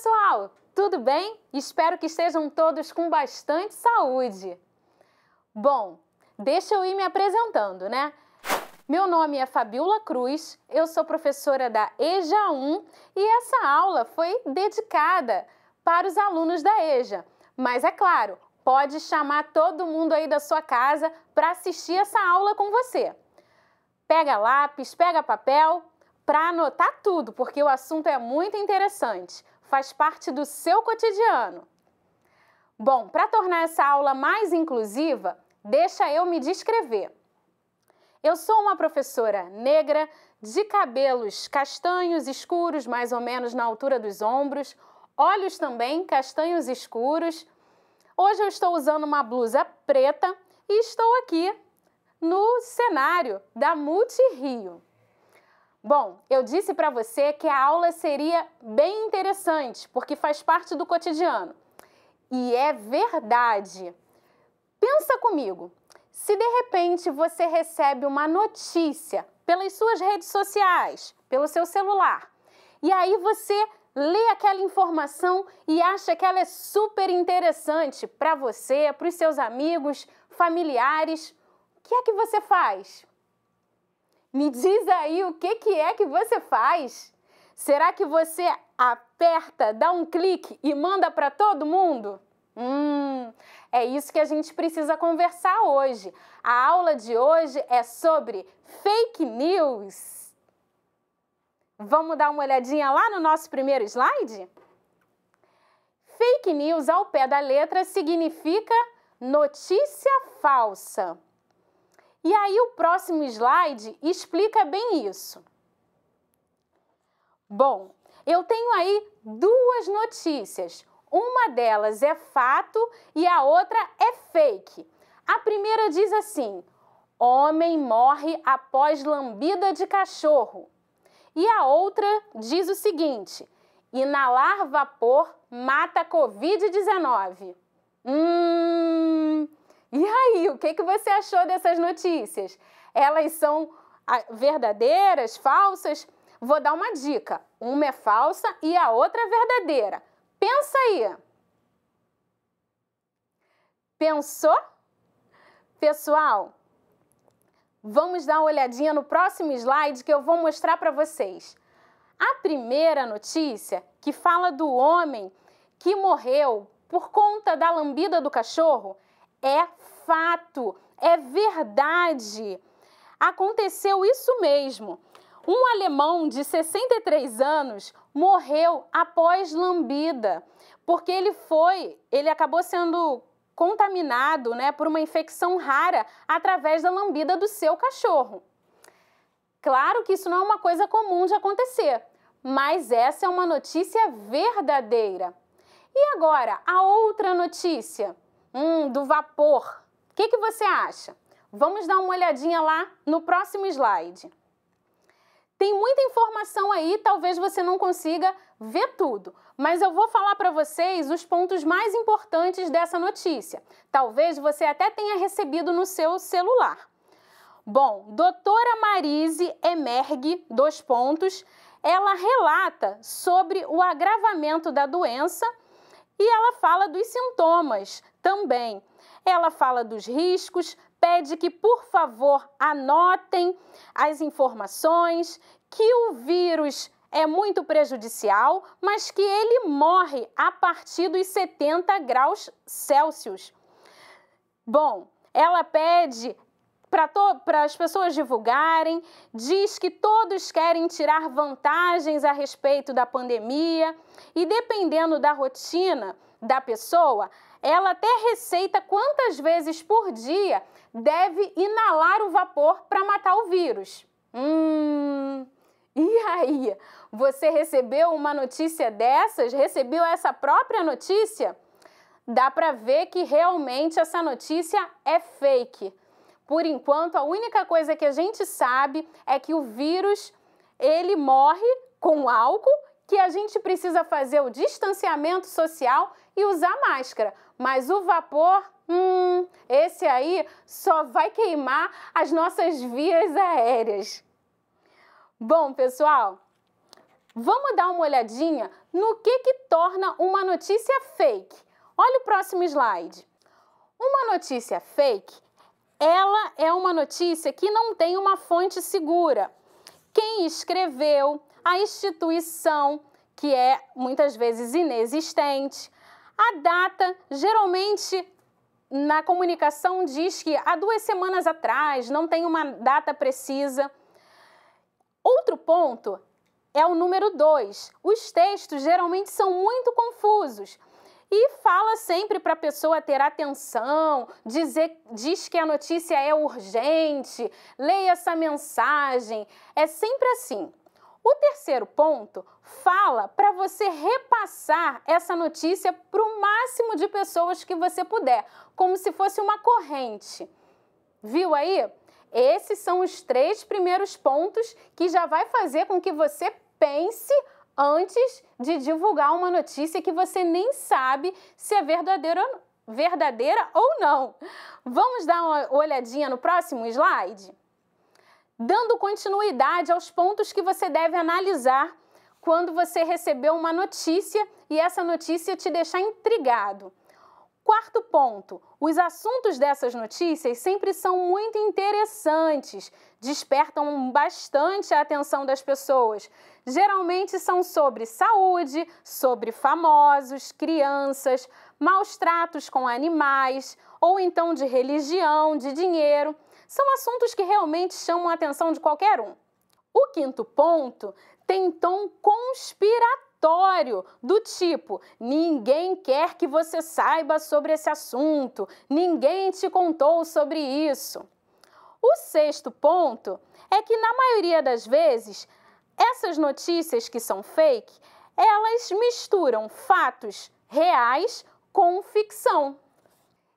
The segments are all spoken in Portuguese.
pessoal, tudo bem? Espero que estejam todos com bastante saúde. Bom, deixa eu ir me apresentando, né? Meu nome é Fabiola Cruz, eu sou professora da EJA 1 e essa aula foi dedicada para os alunos da EJA. Mas é claro, pode chamar todo mundo aí da sua casa para assistir essa aula com você. Pega lápis, pega papel para anotar tudo, porque o assunto é muito interessante faz parte do seu cotidiano. Bom, para tornar essa aula mais inclusiva, deixa eu me descrever. Eu sou uma professora negra, de cabelos castanhos escuros, mais ou menos na altura dos ombros, olhos também castanhos escuros. Hoje eu estou usando uma blusa preta e estou aqui no cenário da Multi Rio. Bom, eu disse para você que a aula seria bem interessante, porque faz parte do cotidiano. E é verdade. Pensa comigo. Se de repente você recebe uma notícia pelas suas redes sociais, pelo seu celular, e aí você lê aquela informação e acha que ela é super interessante para você, para os seus amigos, familiares, o que é que você faz? Me diz aí o que, que é que você faz? Será que você aperta, dá um clique e manda para todo mundo? Hum, é isso que a gente precisa conversar hoje. A aula de hoje é sobre fake news. Vamos dar uma olhadinha lá no nosso primeiro slide? Fake news, ao pé da letra, significa notícia falsa. E aí o próximo slide explica bem isso. Bom, eu tenho aí duas notícias. Uma delas é fato e a outra é fake. A primeira diz assim: homem morre após lambida de cachorro. E a outra diz o seguinte: inalar vapor mata Covid-19. Hum. E aí, o que, que você achou dessas notícias? Elas são ah, verdadeiras, falsas? Vou dar uma dica: uma é falsa e a outra é verdadeira. Pensa aí. Pensou? Pessoal, vamos dar uma olhadinha no próximo slide que eu vou mostrar para vocês. A primeira notícia que fala do homem que morreu por conta da lambida do cachorro é fato, é verdade. Aconteceu isso mesmo. Um alemão de 63 anos morreu após lambida, porque ele foi, ele acabou sendo contaminado, né, por uma infecção rara através da lambida do seu cachorro. Claro que isso não é uma coisa comum de acontecer, mas essa é uma notícia verdadeira. E agora, a outra notícia. Hum, do vapor. O que, que você acha? Vamos dar uma olhadinha lá no próximo slide. Tem muita informação aí, talvez você não consiga ver tudo, mas eu vou falar para vocês os pontos mais importantes dessa notícia. Talvez você até tenha recebido no seu celular. Bom, doutora Marise Emerg, dois pontos, ela relata sobre o agravamento da doença e ela fala dos sintomas também. Ela fala dos riscos, pede que, por favor, anotem as informações, que o vírus é muito prejudicial, mas que ele morre a partir dos 70 graus Celsius. Bom, ela pede para as pessoas divulgarem, diz que todos querem tirar vantagens a respeito da pandemia e dependendo da rotina da pessoa, ela até receita quantas vezes por dia deve inalar o vapor para matar o vírus. Hum. E aí, você recebeu uma notícia dessas? Recebeu essa própria notícia? Dá para ver que realmente essa notícia é fake. Por enquanto, a única coisa que a gente sabe é que o vírus ele morre com álcool, que a gente precisa fazer o distanciamento social e usar máscara. Mas o vapor, hum, esse aí só vai queimar as nossas vias aéreas. Bom, pessoal, vamos dar uma olhadinha no que, que torna uma notícia fake. Olha o próximo slide. Uma notícia fake ela é uma notícia que não tem uma fonte segura. Quem escreveu, a instituição, que é muitas vezes inexistente, a data, geralmente na comunicação diz que há duas semanas atrás, não tem uma data precisa. Outro ponto é o número 2. Os textos geralmente são muito confusos e fala sempre para a pessoa ter atenção, dizer, diz que a notícia é urgente, leia essa mensagem. É sempre assim. O terceiro ponto fala para você repassar essa notícia para o máximo de pessoas que você puder, como se fosse uma corrente. Viu aí? Esses são os três primeiros pontos que já vai fazer com que você pense antes de divulgar uma notícia que você nem sabe se é verdadeira, verdadeira ou não. Vamos dar uma olhadinha no próximo slide? Dando continuidade aos pontos que você deve analisar quando você recebeu uma notícia e essa notícia te deixar intrigado. Quarto ponto: os assuntos dessas notícias sempre são muito interessantes, despertam bastante a atenção das pessoas. Geralmente são sobre saúde, sobre famosos, crianças, maus tratos com animais, ou então de religião, de dinheiro. São assuntos que realmente chamam a atenção de qualquer um. O quinto ponto tem tom conspiratório aleatório, do tipo: ninguém quer que você saiba sobre esse assunto, ninguém te contou sobre isso. O sexto ponto é que, na maioria das vezes, essas notícias que são fake, elas misturam fatos reais com ficção.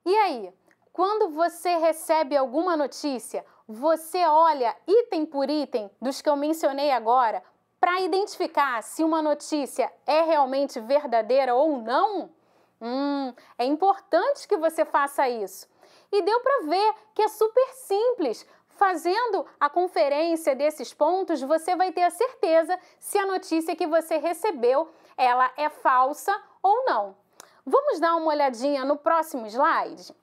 E aí, quando você recebe alguma notícia, você olha item por item dos que eu mencionei agora para identificar se uma notícia é realmente verdadeira ou não, hum, é importante que você faça isso. E deu para ver que é super simples. Fazendo a conferência desses pontos, você vai ter a certeza se a notícia que você recebeu ela é falsa ou não. Vamos dar uma olhadinha no próximo slide?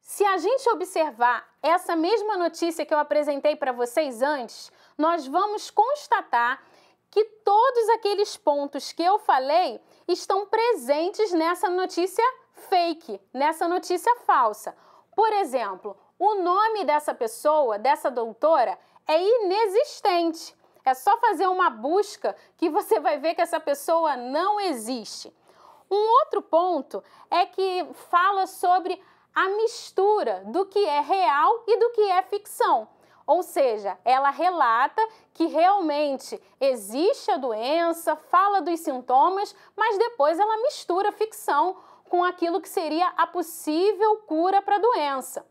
Se a gente observar essa mesma notícia que eu apresentei para vocês antes, nós vamos constatar que todos aqueles pontos que eu falei estão presentes nessa notícia fake, nessa notícia falsa. Por exemplo, o nome dessa pessoa, dessa doutora, é inexistente. É só fazer uma busca que você vai ver que essa pessoa não existe. Um outro ponto é que fala sobre a mistura do que é real e do que é ficção. Ou seja, ela relata que realmente existe a doença, fala dos sintomas, mas depois ela mistura ficção com aquilo que seria a possível cura para a doença.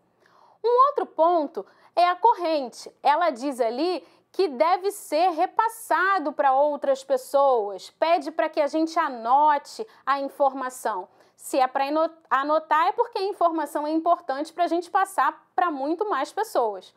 Um outro ponto é a corrente. Ela diz ali que deve ser repassado para outras pessoas. Pede para que a gente anote a informação. Se é para anotar, é porque a informação é importante para a gente passar para muito mais pessoas.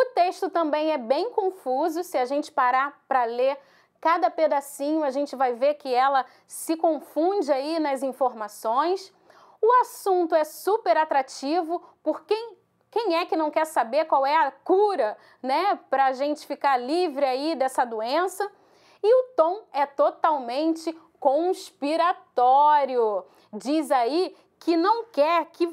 O texto também é bem confuso se a gente parar para ler cada pedacinho, a gente vai ver que ela se confunde aí nas informações. O assunto é super atrativo, por quem, quem é que não quer saber qual é a cura, né, para a gente ficar livre aí dessa doença? E o tom é totalmente conspiratório. Diz aí que não quer que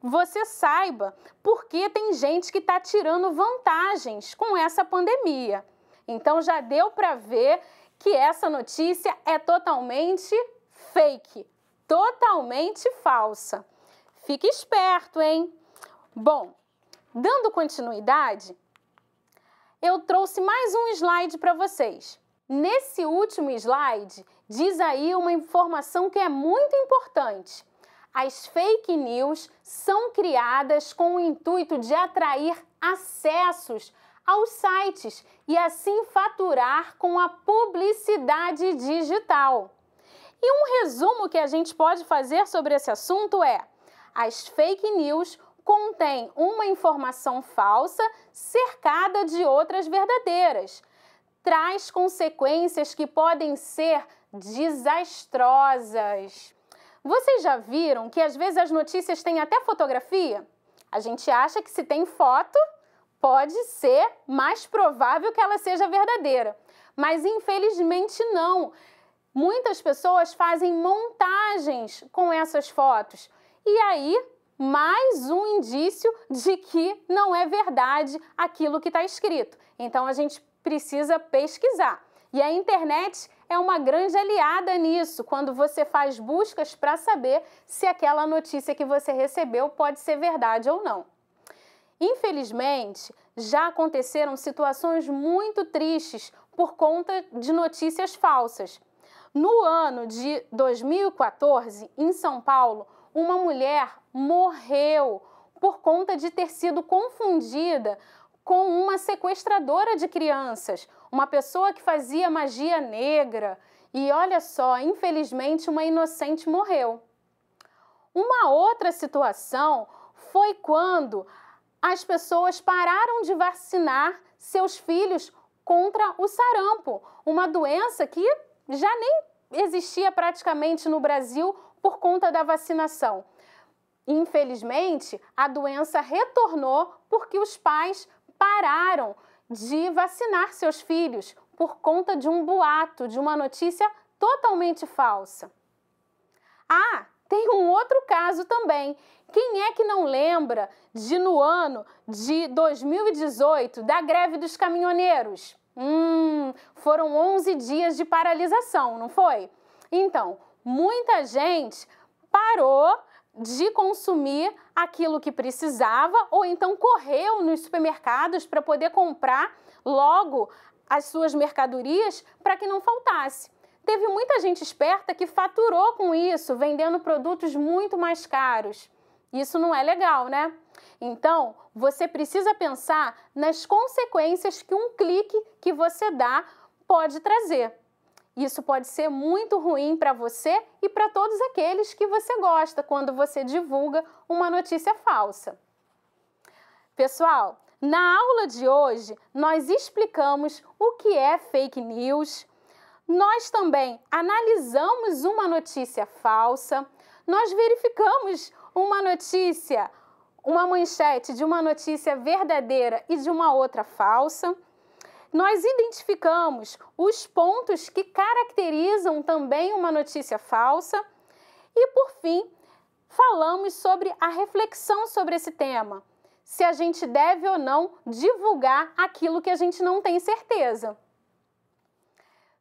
você saiba porque tem gente que está tirando vantagens com essa pandemia. Então já deu para ver que essa notícia é totalmente fake, totalmente falsa. Fique esperto, hein? Bom, dando continuidade, eu trouxe mais um slide para vocês. Nesse último slide, diz aí uma informação que é muito importante. As fake news são criadas com o intuito de atrair acessos aos sites e assim faturar com a publicidade digital. E um resumo que a gente pode fazer sobre esse assunto é: as fake news contêm uma informação falsa cercada de outras verdadeiras. Traz consequências que podem ser desastrosas. Vocês já viram que às vezes as notícias têm até fotografia? A gente acha que se tem foto, pode ser mais provável que ela seja verdadeira. Mas infelizmente não. Muitas pessoas fazem montagens com essas fotos. E aí, mais um indício de que não é verdade aquilo que está escrito. Então a gente precisa pesquisar. E a internet é uma grande aliada nisso, quando você faz buscas para saber se aquela notícia que você recebeu pode ser verdade ou não. Infelizmente, já aconteceram situações muito tristes por conta de notícias falsas. No ano de 2014, em São Paulo, uma mulher morreu por conta de ter sido confundida com uma sequestradora de crianças, uma pessoa que fazia magia negra e olha só, infelizmente uma inocente morreu. Uma outra situação foi quando as pessoas pararam de vacinar seus filhos contra o sarampo, uma doença que já nem existia praticamente no Brasil por conta da vacinação. Infelizmente, a doença retornou porque os pais pararam de vacinar seus filhos por conta de um boato, de uma notícia totalmente falsa. Ah, tem um outro caso também. Quem é que não lembra de no ano de 2018 da greve dos caminhoneiros? Hum, foram 11 dias de paralisação, não foi? Então, muita gente parou de consumir aquilo que precisava ou então correu nos supermercados para poder comprar logo as suas mercadorias para que não faltasse. Teve muita gente esperta que faturou com isso, vendendo produtos muito mais caros. Isso não é legal, né? Então, você precisa pensar nas consequências que um clique que você dá pode trazer. Isso pode ser muito ruim para você e para todos aqueles que você gosta quando você divulga uma notícia falsa. Pessoal, na aula de hoje nós explicamos o que é fake news, nós também analisamos uma notícia falsa, nós verificamos uma notícia, uma manchete de uma notícia verdadeira e de uma outra falsa nós identificamos os pontos que caracterizam também uma notícia falsa e, por fim, falamos sobre a reflexão sobre esse tema, se a gente deve ou não divulgar aquilo que a gente não tem certeza.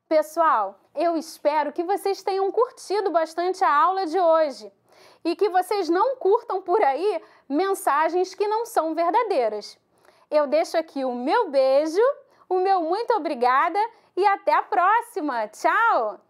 Pessoal, eu espero que vocês tenham curtido bastante a aula de hoje e que vocês não curtam por aí mensagens que não são verdadeiras. Eu deixo aqui o meu beijo o meu muito obrigada e até a próxima. Tchau!